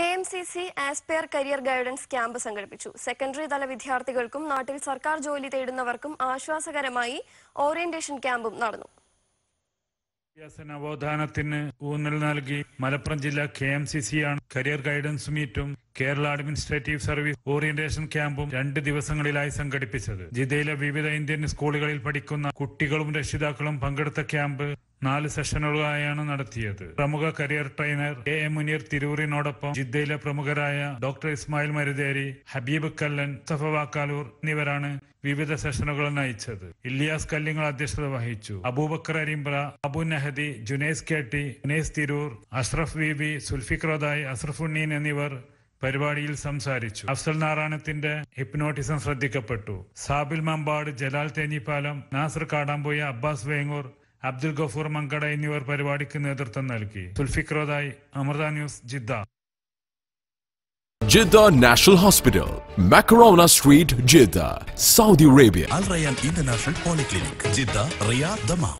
K M C C aspire career guidance camp സംഘടിപ്പിച്ചു secondary തല വിദ്യാർത്ഥികൾക്കും നാട്ടിൽ സർക്കാർ ജോലി തേടുന്നവർക്കും ആശ്വാസകരമായി ഓറിയന്റേഷൻ ക്യാമ്പും നടന്നു വിദ്യാഭ്യാസ നവോത്ഥാനത്തിന് ഊന്നൽ നൽകി മലപ്പുറം ജില്ല കെ എം സി സി ആണ് കരിയർ ഗൈഡൻസ് മീറ്റും കേരള അഡ്മിനിസ്ട്രേറ്റീവ് സർവീസ് ഓറിയന്റേഷൻ ക്യാമ്പും രണ്ട് ദിവസങ്ങളിലായി സംഘടിപ്പിച്ചത് ജില്ലയിലെ വിവിധ ഇന്ത്യൻ സ്കൂളുകളിൽ പഠിക്കുന്ന കുട്ടികളും രക്ഷിതാക്കളും പങ്കെടുത്ത ക്യാമ്പ് നാല് സെഷനുകളായാണ് നടത്തിയത് പ്രമുഖ career trainer A A Muneer തിരൂറിനോടൊപ്പം ജിദ്ദയിലെ പ്രമുഖരായ ഡോക്ടർ ഇസ്മായിൽ മരുതേരി ഹബീബ് കല്ലൻ സഫ വാക്കാലൂർ എന്നിവരാണ് വിവിധ സെഷനുകൾ നയിച്ചത് ഇല്ലിയാസ് കല്ലിങ്ങൾ അധ്യക്ഷത വഹിച്ചു Abubakar Arimbra Abu Nahdi Junais K T Junais Tirur Ashraf B B സുൽഫിക്രോദായ് അസ്രഫുണ്ണീൻ എന്നിവർ പരിപാടിയിൽ സംസാരിച്ചു അഫ്സൽ നാരായണത്തിന്റെ ഹിപ്നോട്ടിസം ശ്രദ്ധിക്കപ്പെട്ടു സാബിൽ മമ്പാട് ജലാൽ തേഞ്ഞിപ്പാലം നാസർ കാടാമ്പോയ അബ്ബാസ് വേങ്ങൂർ അബ്ദുൽ ഗഫൂർ മങ്കട എന്നിവർ പരിപാടിക്ക് നേതൃത്വം നൽകി തുൽഫിക്രോദായി Amrita news Jeddah Jeddah National Hospital, Macarona Street, Jeddah, Saudi Arabia. Al Rayyan International Polyclinic, Jeddah, Riyadh, Dammam.